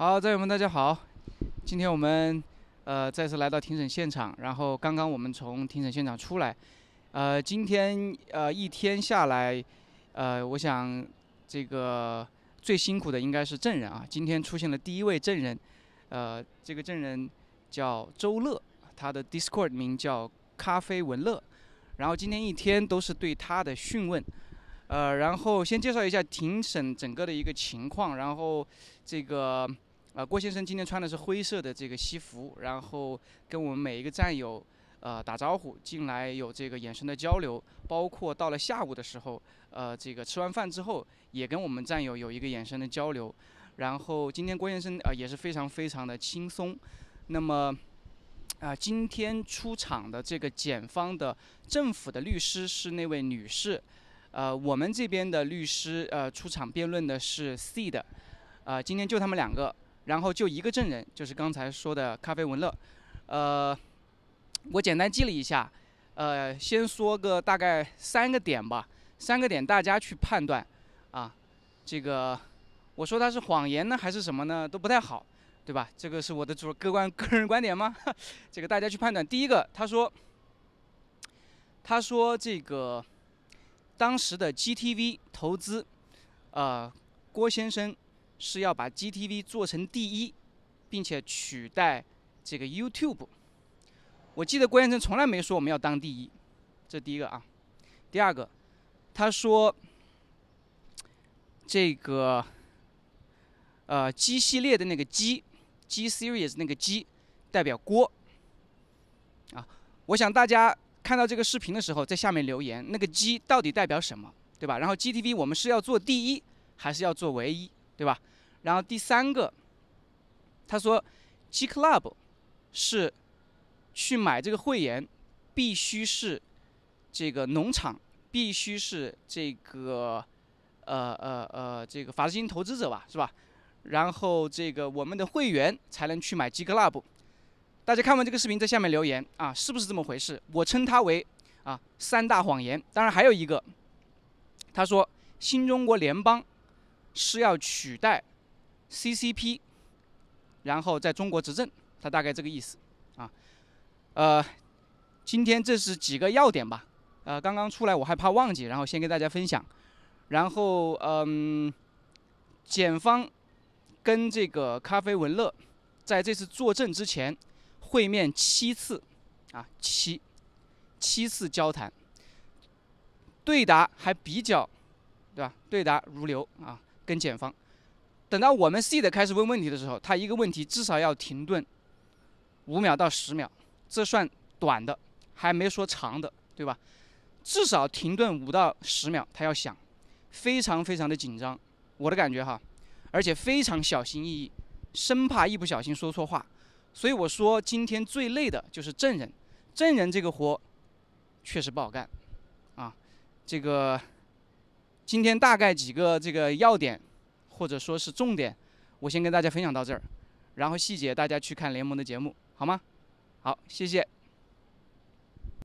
好，战友们，大家好！今天我们呃再次来到庭审现场，然后刚刚我们从庭审现场出来，呃，今天呃一天下来，呃，我想这个最辛苦的应该是证人啊。今天出现了第一位证人，呃，这个证人叫周乐，他的 Discord 名叫咖啡文乐，然后今天一天都是对他的讯问，呃，然后先介绍一下庭审整个的一个情况，然后这个。啊，郭先生今天穿的是灰色的这个西服，然后跟我们每一个战友，呃，打招呼，进来有这个眼神的交流，包括到了下午的时候，呃，这个吃完饭之后，也跟我们战友有一个眼神的交流。然后今天郭先生啊也是非常非常的轻松。那么，啊，今天出场的这个检方的政府的律师是那位女士，呃，我们这边的律师呃出场辩论的是 C 的，呃，今天就他们两个。然后就一个证人，就是刚才说的咖啡文乐，呃，我简单记了一下，呃，先说个大概三个点吧，三个点大家去判断，啊，这个我说他是谎言呢还是什么呢都不太好，对吧？这个是我的主客观个人观点吗？这个大家去判断。第一个，他说，他说这个当时的 GTV 投资，啊，郭先生。是要把 GTV 做成第一，并且取代这个 YouTube。我记得郭彦生从来没说我们要当第一，这第一个啊。第二个，他说这个呃 G 系列的那个 G，G Series 那个 G 代表郭啊。我想大家看到这个视频的时候，在下面留言那个 G 到底代表什么，对吧？然后 GTV 我们是要做第一，还是要做唯一？对吧？然后第三个，他说，G Club，是去买这个会员，必须是这个农场，必须是这个呃呃呃这个法资金投资者吧，是吧？然后这个我们的会员才能去买 G Club。大家看完这个视频在下面留言啊，是不是这么回事？我称它为啊三大谎言。当然还有一个，他说新中国联邦。是要取代 CCP，然后在中国执政，他大概这个意思，啊，呃，今天这是几个要点吧，呃，刚刚出来我害怕忘记，然后先跟大家分享，然后嗯，检方跟这个咖啡文乐在这次作证之前会面七次，啊七七次交谈，对答还比较对吧？对答如流啊。跟检方，等到我们 C 的开始问问题的时候，他一个问题至少要停顿五秒到十秒，这算短的，还没说长的，对吧？至少停顿五到十秒，他要想，非常非常的紧张，我的感觉哈，而且非常小心翼翼，生怕一不小心说错话。所以我说今天最累的就是证人，证人这个活确实不好干，啊，这个。今天大概几个这个要点，或者说是重点，我先跟大家分享到这儿，然后细节大家去看联盟的节目，好吗？好，谢谢。